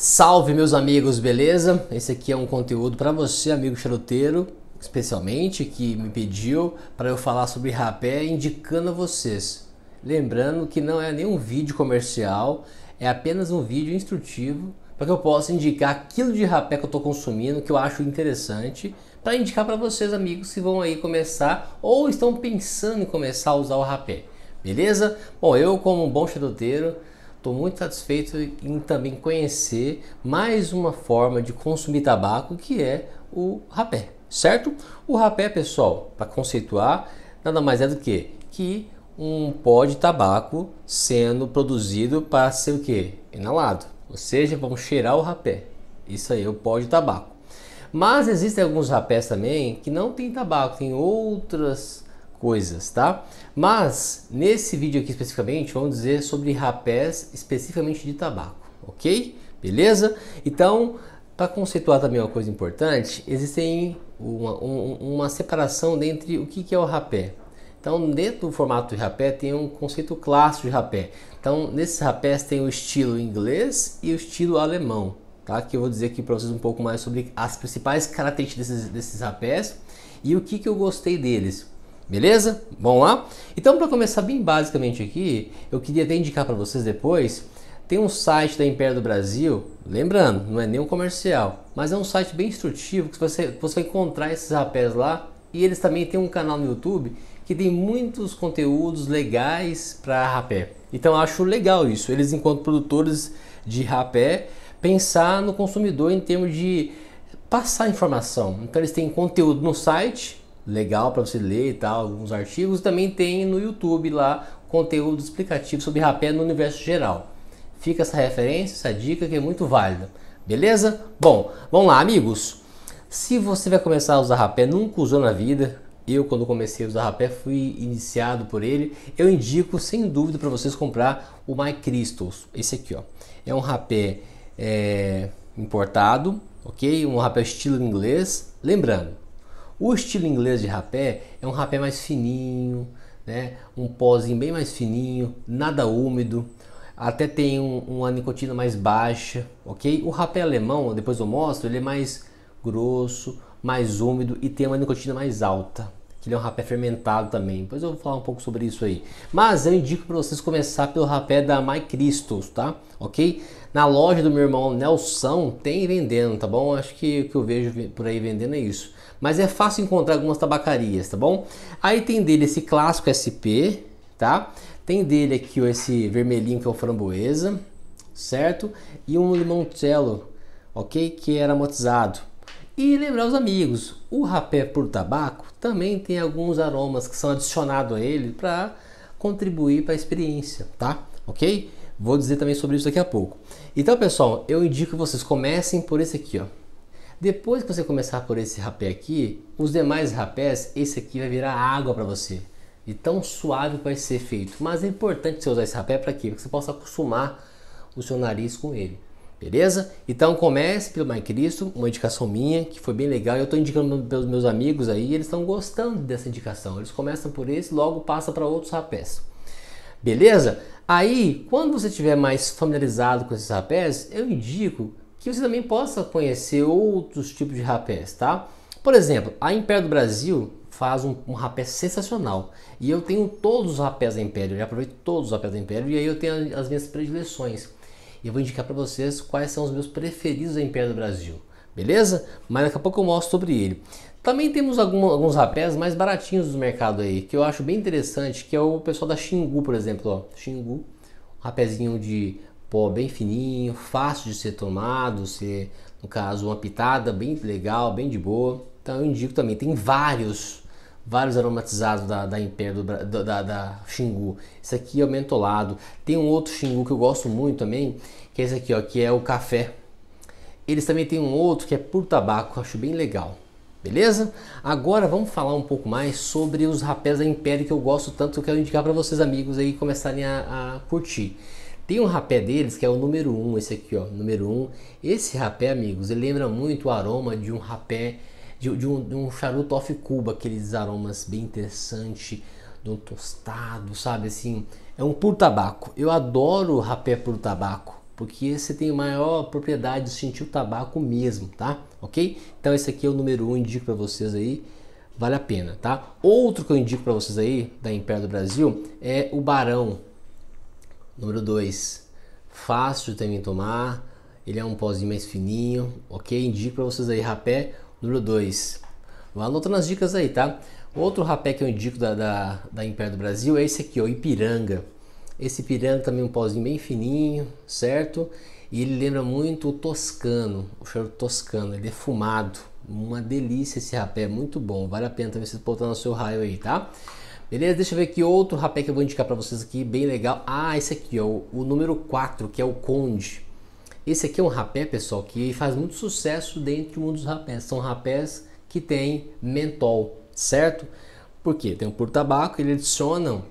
Salve meus amigos, beleza? Esse aqui é um conteúdo para você, amigo charuteiro, especialmente que me pediu para eu falar sobre rapé, indicando a vocês. Lembrando que não é nenhum vídeo comercial, é apenas um vídeo instrutivo para que eu possa indicar aquilo de rapé que eu estou consumindo, que eu acho interessante, para indicar para vocês, amigos, que vão aí começar ou estão pensando em começar a usar o rapé. Beleza? Bom, eu como um bom charuteiro, Estou muito satisfeito em também conhecer mais uma forma de consumir tabaco que é o rapé, certo? O rapé, pessoal, para conceituar, nada mais é do que que um pó de tabaco sendo produzido para ser o que? Inalado. Ou seja, vamos cheirar o rapé. Isso aí é o pó de tabaco. Mas existem alguns rapés também que não tem tabaco, tem outras coisas, tá? Mas nesse vídeo aqui especificamente, vamos dizer sobre rapés especificamente de tabaco, ok? Beleza? Então, para conceituar também uma coisa importante, existem uma, um, uma separação entre o que, que é o rapé. Então, dentro do formato de rapé tem um conceito clássico de rapé. Então, nesses rapés tem o estilo inglês e o estilo alemão, tá? Que eu vou dizer aqui para vocês um pouco mais sobre as principais características desses, desses rapés e o que, que eu gostei deles Beleza? Vamos lá? Então, para começar bem basicamente aqui, eu queria até indicar para vocês depois, tem um site da Império do Brasil, lembrando, não é nenhum comercial, mas é um site bem instrutivo, que você, você vai encontrar esses rapés lá, e eles também têm um canal no YouTube que tem muitos conteúdos legais para rapé. Então, eu acho legal isso, eles enquanto produtores de rapé, pensar no consumidor em termos de passar informação. Então, eles têm conteúdo no site, legal para você ler e tal, alguns artigos. Também tem no YouTube lá conteúdo explicativo sobre rapé no universo geral. Fica essa referência, essa dica que é muito válida. Beleza? Bom, vamos lá, amigos. Se você vai começar a usar rapé, nunca usou na vida. Eu, quando comecei a usar rapé, fui iniciado por ele. Eu indico, sem dúvida, para vocês comprar o My Crystals. Esse aqui, ó. É um rapé é, importado, ok? Um rapé estilo inglês. Lembrando, o estilo inglês de rapé é um rapé mais fininho, né? um pozinho bem mais fininho, nada úmido, até tem um, uma nicotina mais baixa, ok? O rapé alemão, depois eu mostro, ele é mais grosso, mais úmido e tem uma nicotina mais alta. Que ele é um rapé fermentado também. Depois eu vou falar um pouco sobre isso aí. Mas eu indico para vocês começar pelo rapé da My Crystals, tá? Ok? Na loja do meu irmão Nelson tem vendendo, tá bom? Acho que o que eu vejo por aí vendendo é isso mas é fácil encontrar algumas tabacarias, tá bom? Aí tem dele esse clássico SP, tá? Tem dele aqui esse vermelhinho que é o framboesa, certo? E um limoncello, ok? Que era amortizado. E lembrar os amigos, o rapé por tabaco também tem alguns aromas que são adicionados a ele para contribuir para a experiência, tá? Ok? Vou dizer também sobre isso daqui a pouco. Então, pessoal, eu indico que vocês comecem por esse aqui, ó. Depois que você começar por esse rapé aqui, os demais rapés, esse aqui vai virar água para você. E tão suave vai ser feito. Mas é importante você usar esse rapé para quê? Para que você possa acostumar o seu nariz com ele. Beleza? Então comece pelo My Cristo, uma indicação minha que foi bem legal. Eu estou indicando pelos meus amigos aí, eles estão gostando dessa indicação. Eles começam por esse, logo passa para outros rapés. Beleza? Aí, quando você estiver mais familiarizado com esses rapés, eu indico que você também possa conhecer outros tipos de rapés, tá? Por exemplo, a Império do Brasil faz um, um rapé sensacional. E eu tenho todos os rapés da Império, eu já aproveito todos os rapés da Império e aí eu tenho as minhas predileções. E eu vou indicar para vocês quais são os meus preferidos da Império do Brasil, beleza? Mas daqui a pouco eu mostro sobre ele. Também temos algum, alguns rapés mais baratinhos do mercado aí, que eu acho bem interessante, que é o pessoal da Xingu, por exemplo, ó. Xingu, um rapézinho de pó bem fininho, fácil de ser tomado, ser, no caso, uma pitada bem legal, bem de boa. Então eu indico também, tem vários, vários aromatizados da, da Império, do, da, da Xingu. Esse aqui é o mentolado. Tem um outro Xingu que eu gosto muito também, que é esse aqui, ó, que é o café. Eles também têm um outro que é por tabaco, eu acho bem legal. Beleza? Agora vamos falar um pouco mais sobre os rapés da Império que eu gosto tanto, que eu quero indicar para vocês amigos aí começarem a, a curtir. Tem um rapé deles que é o número 1, um, esse aqui, ó, número 1. Um. Esse rapé, amigos, ele lembra muito o aroma de um rapé, de, de, um, de um, charuto off Cuba, aqueles aromas bem interessantes, do um tostado, sabe assim. É um puro tabaco. Eu adoro rapé puro tabaco porque você tem maior propriedade de sentir o tabaco mesmo, tá? Ok? Então esse aqui é o número 1, um, indico para vocês aí, vale a pena, tá? Outro que eu indico para vocês aí da Império do Brasil é o Barão. Número 2, fácil também tomar. Ele é um pozinho mais fininho, ok? Indico para vocês aí rapé. Número 2, vá anotando as dicas aí, tá? Outro rapé que eu indico da, da, da Império do Brasil é esse aqui, o Ipiranga. Esse Ipiranga também é um pozinho bem fininho, certo? E ele lembra muito o toscano, o cheiro toscano, ele é fumado. Uma delícia esse rapé, muito bom. Vale a pena também você botar no seu raio aí, tá? Beleza? Deixa eu ver aqui outro rapé que eu vou indicar para vocês aqui, bem legal. Ah, esse aqui, ó, o número 4, que é o Conde. Esse aqui é um rapé, pessoal, que faz muito sucesso dentro de um dos rapés. São rapés que tem mentol, certo? Porque tem um por tabaco, eles adicionam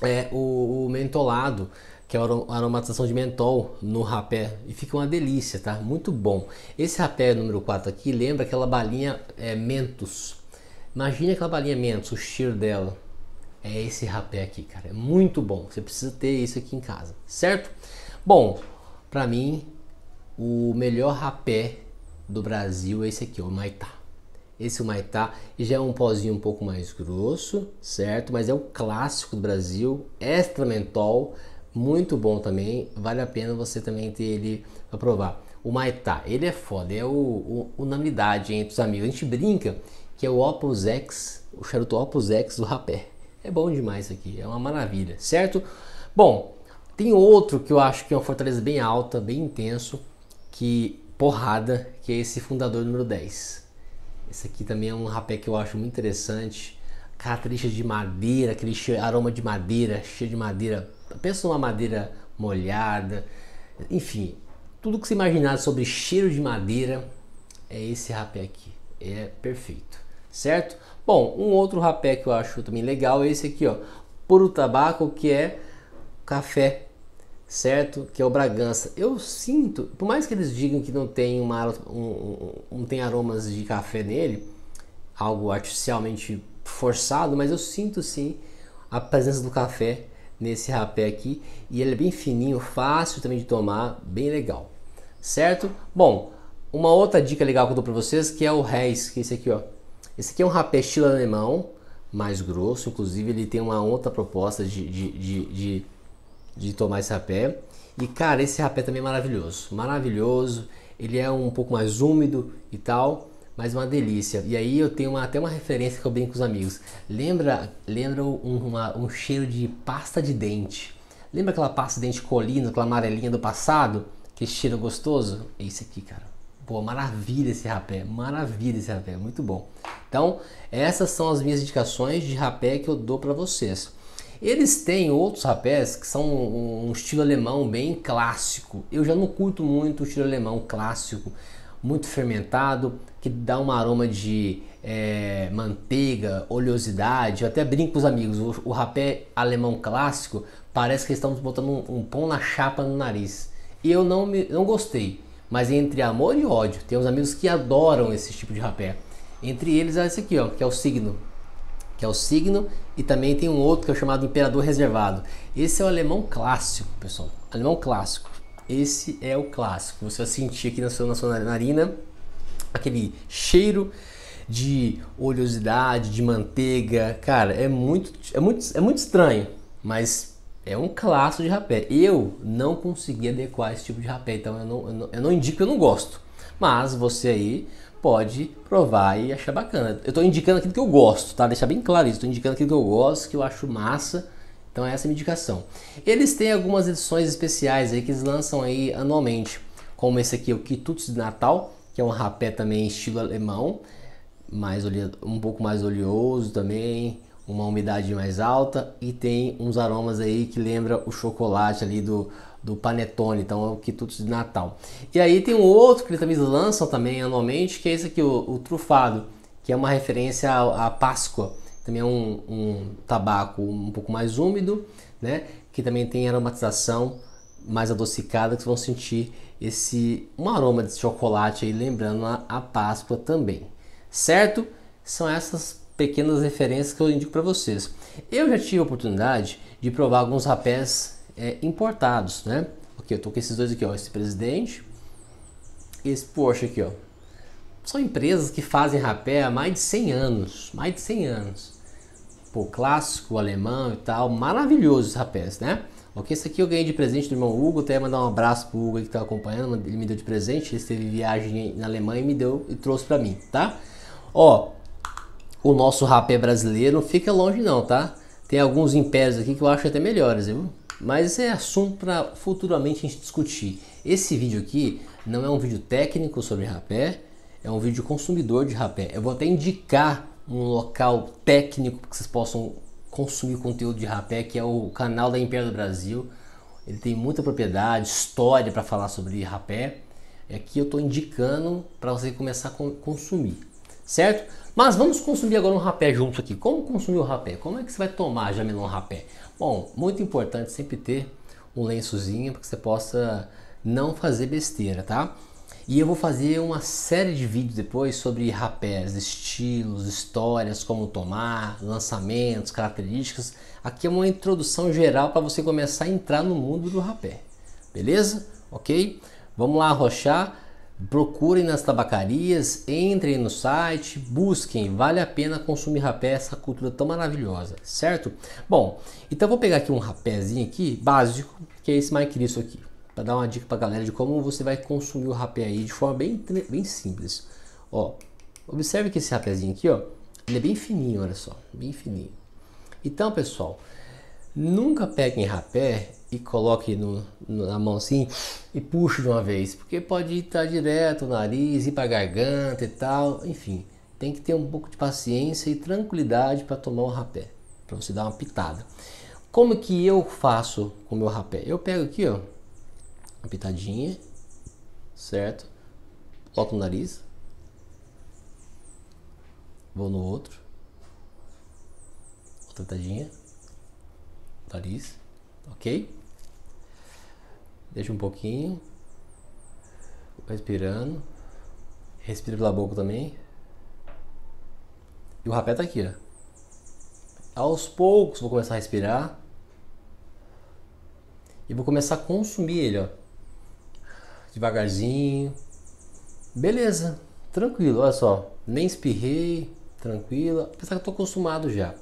é, o, o mentolado que é a aromatização de mentol no rapé e fica uma delícia, tá? Muito bom. Esse rapé número 4 aqui lembra aquela balinha é, Mentos. Imagina aquela balinha Mentos, o cheiro dela é esse rapé aqui, cara. É muito bom. Você precisa ter isso aqui em casa, certo? Bom, para mim, o melhor rapé do Brasil é esse aqui, o Maitá. Esse é o Maitá já é um pozinho um pouco mais grosso, certo? Mas é o clássico do Brasil, extra mentol, muito bom também. Vale a pena você também ter ele para provar. O Maitá, ele é foda, é o, o, unanimidade entre os amigos. A gente brinca que é o Opus X, o charuto Opus X do rapé. É bom demais isso aqui, é uma maravilha, certo? Bom, tem outro que eu acho que é uma fortaleza bem alta, bem intenso, que porrada, que é esse fundador número 10. Esse aqui também é um rapé que eu acho muito interessante. Características de madeira, aquele aroma de madeira, cheio de madeira. Pensa numa madeira molhada. Enfim, tudo que você imaginar sobre cheiro de madeira é esse rapé aqui. É perfeito, certo? Bom, um outro rapé que eu acho também legal é esse aqui, ó, puro tabaco, que é café, certo? Que é o Bragança. Eu sinto, por mais que eles digam que não tem uma um, um, tem aromas de café nele, algo artificialmente forçado, mas eu sinto sim a presença do café nesse rapé aqui e ele é bem fininho, fácil também de tomar, bem legal, certo? Bom, uma outra dica legal que eu dou para vocês que é o Reis, que é esse aqui, ó esse aqui é um rapé estilo alemão, mais grosso. Inclusive, ele tem uma outra proposta de, de, de, de, de tomar esse rapé. E cara, esse rapé também é maravilhoso. Maravilhoso. Ele é um pouco mais úmido e tal, mas uma delícia. E aí eu tenho uma, até uma referência que eu brinco com os amigos. Lembra, lembra um, uma, um cheiro de pasta de dente? Lembra aquela pasta de dente colina, aquela amarelinha do passado? Que cheiro gostoso? É esse aqui, cara. Pô, maravilha esse rapé, maravilha esse rapé, muito bom. Então, essas são as minhas indicações de rapé que eu dou para vocês. Eles têm outros rapés que são um, estilo alemão bem clássico. Eu já não curto muito o estilo alemão clássico, muito fermentado, que dá um aroma de é, manteiga, oleosidade. Eu até brinco com os amigos, o, o rapé alemão clássico parece que estamos botando um, um pão na chapa no nariz. E eu não, me, não gostei mas entre amor e ódio. Tem uns amigos que adoram esse tipo de rapé. Entre eles é esse aqui, ó, que é o signo. Que é o signo e também tem um outro que é chamado Imperador Reservado. Esse é o alemão clássico, pessoal. Alemão clássico. Esse é o clássico. Você vai sentir aqui na sua, na sua narina aquele cheiro de oleosidade, de manteiga. Cara, é muito, é muito, é muito estranho, mas é um clássico de rapé. Eu não consegui adequar esse tipo de rapé, então eu não, eu não, eu não indico, eu não gosto. Mas você aí pode provar e achar bacana. Eu estou indicando aquilo que eu gosto, tá? Deixar bem claro isso. Estou indicando aquilo que eu gosto, que eu acho massa. Então essa é a minha indicação. Eles têm algumas edições especiais aí que eles lançam aí anualmente, como esse aqui, o Quitutes de Natal, que é um rapé também estilo alemão, mais um pouco mais oleoso também, uma umidade mais alta e tem uns aromas aí que lembra o chocolate ali do, do Panetone, então é o quitutes de Natal. E aí tem um outro que eles lançam também anualmente, que é esse aqui, o, o trufado, que é uma referência à, Páscoa. Também é um, um, tabaco um pouco mais úmido, né? Que também tem aromatização mais adocicada, que vocês vão sentir esse um aroma de chocolate aí, lembrando a, a Páscoa também, certo? São essas pequenas referências que eu indico para vocês. Eu já tive a oportunidade de provar alguns rapés é, importados, né? Porque eu tô com esses dois aqui, ó, esse presidente e esse Porsche aqui, ó. São empresas que fazem rapé há mais de 100 anos, mais de 100 anos. Pô, clássico, alemão e tal, maravilhoso os rapés, né? Ok, esse aqui eu ganhei de presente do irmão Hugo, até mandar um abraço pro Hugo que tá acompanhando, ele me deu de presente, ele teve viagem na Alemanha e me deu e trouxe para mim, tá? Ó, o nosso rapé brasileiro, não fica longe não, tá? Tem alguns impérios aqui que eu acho até melhores, viu? Mas é assunto para futuramente a gente discutir. Esse vídeo aqui não é um vídeo técnico sobre rapé, é um vídeo consumidor de rapé. Eu vou até indicar um local técnico que vocês possam consumir conteúdo de rapé, que é o canal da Império do Brasil. Ele tem muita propriedade, história para falar sobre rapé. É que eu estou indicando para você começar a consumir certo? Mas vamos consumir agora um rapé junto aqui. Como consumir o rapé? Como é que você vai tomar jamelão rapé? Bom, muito importante sempre ter um lençozinho para que você possa não fazer besteira, tá? E eu vou fazer uma série de vídeos depois sobre rapés, estilos, histórias, como tomar, lançamentos, características. Aqui é uma introdução geral para você começar a entrar no mundo do rapé. Beleza? Ok? Vamos lá arrochar. Procurem nas tabacarias, entrem no site, busquem, vale a pena consumir rapé, essa cultura tão maravilhosa, certo? Bom, então vou pegar aqui um rapézinho aqui, básico, que é esse mais Cristo aqui, para dar uma dica para galera de como você vai consumir o rapé aí de forma bem, bem simples. Ó, observe que esse rapézinho aqui, ó, ele é bem fininho, olha só, bem fininho. Então, pessoal, Nunca peguem em rapé e coloque no, na mão assim e puxe de uma vez, porque pode estar direto o nariz, ir para a garganta e tal, enfim. Tem que ter um pouco de paciência e tranquilidade para tomar o rapé, para você dar uma pitada. Como que eu faço com o meu rapé? Eu pego aqui, ó, uma pitadinha, certo? Coloco no nariz, vou no outro, outra pitadinha, nariz, ok? Deixa um pouquinho, respirando, respira pela boca também. E o rapé tá aqui, ó. Aos poucos vou começar a respirar e vou começar a consumir ele, ó. Devagarzinho. Beleza, tranquilo, olha só. Nem espirrei, tranquilo. Apesar que eu tô acostumado já.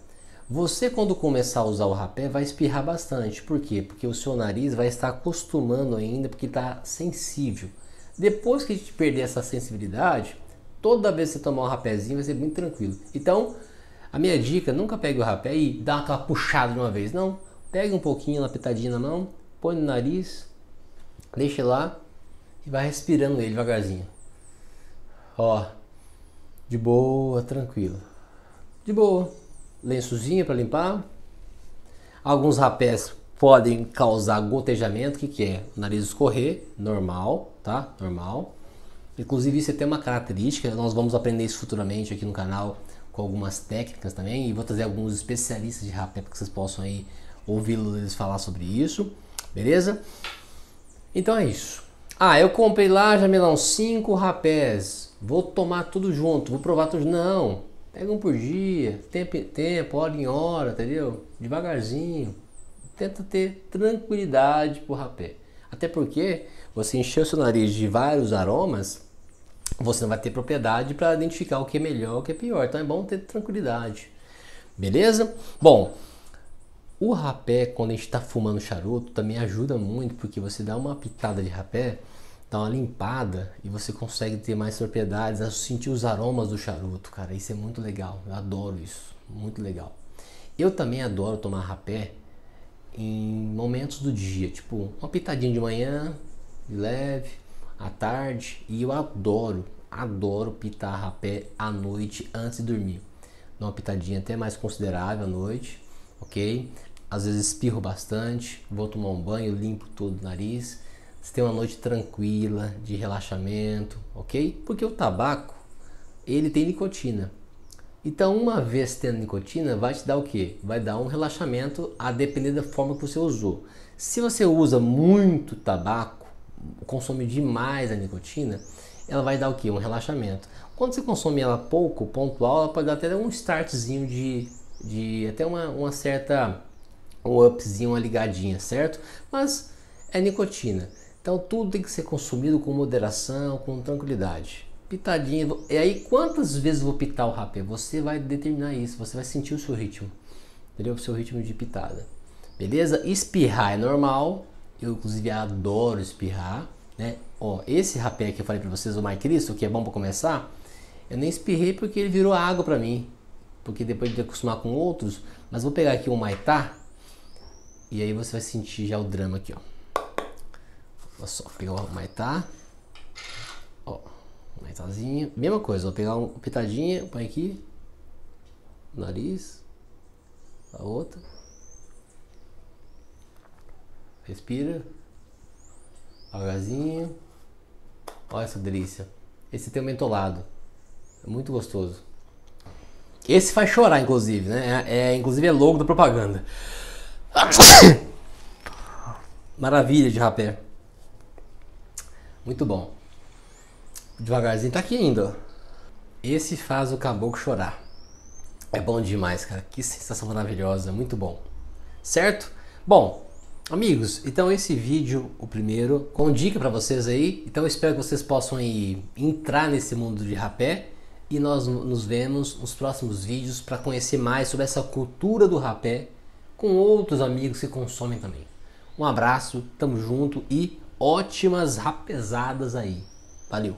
Você, quando começar a usar o rapé, vai espirrar bastante. Por quê? Porque o seu nariz vai estar acostumando ainda, porque está sensível. Depois que a gente perder essa sensibilidade, toda vez que você tomar um rapézinho vai ser muito tranquilo. Então, a minha dica, nunca pegue o rapé e dá aquela puxada de uma vez. Não, pegue um pouquinho, uma pitadinha na mão, põe no nariz, deixa lá e vai respirando ele devagarzinho. Ó, de boa, tranquilo. De boa lençozinho para limpar. Alguns rapés podem causar gotejamento, que, que é o nariz escorrer, normal, tá? Normal. Inclusive isso é até uma característica, nós vamos aprender isso futuramente aqui no canal com algumas técnicas também e vou trazer alguns especialistas de rapé para que vocês possam aí ouvi-los falar sobre isso, beleza? Então é isso. Ah, eu comprei lá, já me 5 rapés, vou tomar tudo junto, vou provar tudo. Não, Pega um por dia, tempo em tempo, hora em hora, entendeu? Devagarzinho. Tenta ter tranquilidade pro rapé. Até porque você encher o seu nariz de vários aromas, você não vai ter propriedade para identificar o que é melhor, o que é pior. Então é bom ter tranquilidade. Beleza? Bom, o rapé, quando a gente está fumando charuto, também ajuda muito, porque você dá uma pitada de rapé, dá uma limpada e você consegue ter mais propriedades, sentir os aromas do charuto, cara. Isso é muito legal. Eu adoro isso. Muito legal. Eu também adoro tomar rapé em momentos do dia, tipo uma pitadinha de manhã, de leve, à tarde, e eu adoro, adoro pitar rapé à noite antes de dormir. Dá uma pitadinha até mais considerável à noite, ok? Às vezes espirro bastante, vou tomar um banho, limpo todo o nariz você tem uma noite tranquila, de relaxamento, ok? Porque o tabaco, ele tem nicotina. Então, uma vez tendo nicotina, vai te dar o quê? Vai dar um relaxamento a depender da forma que você usou. Se você usa muito tabaco, consome demais a nicotina, ela vai dar o quê? Um relaxamento. Quando você consome ela pouco, pontual, ela pode dar até um startzinho de, de até uma, uma certa um upzinho, uma ligadinha, certo? Mas é nicotina. Então tudo tem que ser consumido com moderação, com tranquilidade. Pitadinha. E aí quantas vezes vou pitar o rapé? Você vai determinar isso, você vai sentir o seu ritmo. Entendeu? O seu ritmo de pitada. Beleza? Espirrar é normal. Eu inclusive adoro espirrar, né? Ó, esse rapé que eu falei para vocês, o My Cristo, que é bom para começar, eu nem espirrei porque ele virou água para mim. Porque depois de acostumar com outros, mas vou pegar aqui o Maitá e aí você vai sentir já o drama aqui, ó. Vou só pegar o maitá. Ó, maitazinha. Mesma coisa, vou pegar uma pitadinha, põe aqui. Nariz. A outra. Respira. Devagarzinho. Olha essa delícia. Esse tem um mentolado. É muito gostoso. Esse faz chorar, inclusive, né? É, é inclusive é logo da propaganda. Maravilha de rapé. Muito bom. Devagarzinho tá aqui ainda. Esse faz o caboclo chorar. É bom demais, cara. Que sensação maravilhosa, muito bom. Certo? Bom, amigos, então esse vídeo, o primeiro, com dica para vocês aí. Então eu espero que vocês possam aí entrar nesse mundo de rapé e nós nos vemos nos próximos vídeos para conhecer mais sobre essa cultura do rapé com outros amigos que consomem também. Um abraço, tamo junto e ótimas rapezadas aí. Valeu!